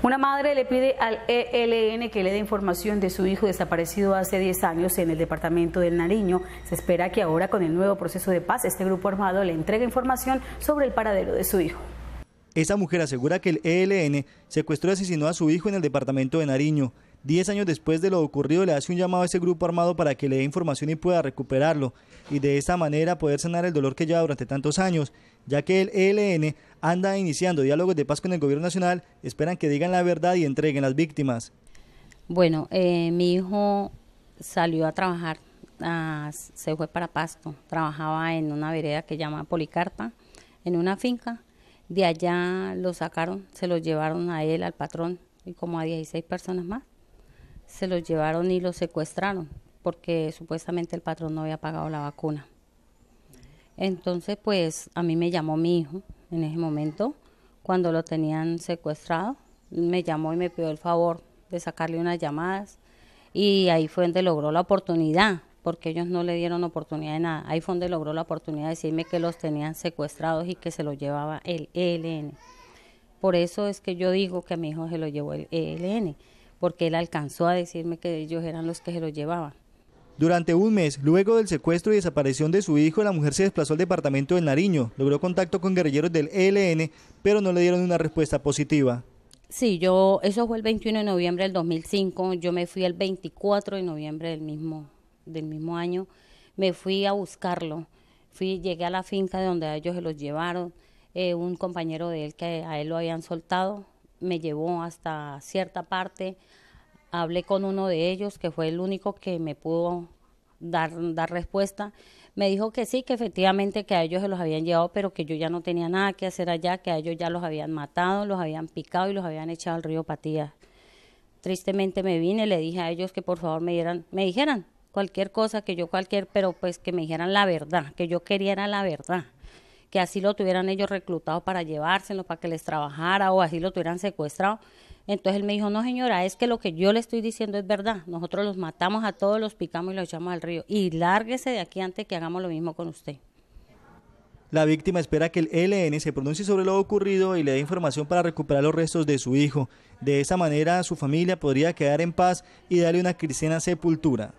Una madre le pide al ELN que le dé información de su hijo desaparecido hace 10 años en el departamento del Nariño. Se espera que ahora con el nuevo proceso de paz este grupo armado le entregue información sobre el paradero de su hijo. Esa mujer asegura que el ELN secuestró y asesinó a su hijo en el departamento de Nariño. Diez años después de lo ocurrido, le hace un llamado a ese grupo armado para que le dé información y pueda recuperarlo, y de esta manera poder sanar el dolor que lleva durante tantos años, ya que el ELN anda iniciando diálogos de paz con el gobierno nacional, esperan que digan la verdad y entreguen las víctimas. Bueno, eh, mi hijo salió a trabajar, se fue para Pasto, trabajaba en una vereda que llama Policarpa, en una finca, de allá lo sacaron, se lo llevaron a él, al patrón y como a 16 personas más se los llevaron y los secuestraron porque supuestamente el patrón no había pagado la vacuna. Entonces, pues a mí me llamó mi hijo en ese momento, cuando lo tenían secuestrado, me llamó y me pidió el favor de sacarle unas llamadas y ahí fue donde logró la oportunidad, porque ellos no le dieron oportunidad de nada. Ahí fue donde logró la oportunidad de decirme que los tenían secuestrados y que se los llevaba el ELN. Por eso es que yo digo que a mi hijo se lo llevó el ELN porque él alcanzó a decirme que ellos eran los que se lo llevaban. Durante un mes, luego del secuestro y desaparición de su hijo, la mujer se desplazó al departamento del Nariño, logró contacto con guerrilleros del ELN, pero no le dieron una respuesta positiva. Sí, yo, eso fue el 21 de noviembre del 2005, yo me fui el 24 de noviembre del mismo, del mismo año, me fui a buscarlo, fui, llegué a la finca de donde a ellos se los llevaron, eh, un compañero de él que a él lo habían soltado, me llevó hasta cierta parte. Hablé con uno de ellos, que fue el único que me pudo dar, dar respuesta. Me dijo que sí, que efectivamente que a ellos se los habían llevado, pero que yo ya no tenía nada que hacer allá, que a ellos ya los habían matado, los habían picado y los habían echado al río Patía. Tristemente me vine, le dije a ellos que por favor me dieran, me dijeran cualquier cosa, que yo cualquier, pero pues que me dijeran la verdad, que yo quería la verdad que así lo tuvieran ellos reclutado para llevárselo, para que les trabajara o así lo tuvieran secuestrado. Entonces él me dijo, no señora, es que lo que yo le estoy diciendo es verdad. Nosotros los matamos a todos, los picamos y los echamos al río. Y lárguese de aquí antes que hagamos lo mismo con usted. La víctima espera que el LN se pronuncie sobre lo ocurrido y le dé información para recuperar los restos de su hijo. De esa manera su familia podría quedar en paz y darle una cristiana sepultura.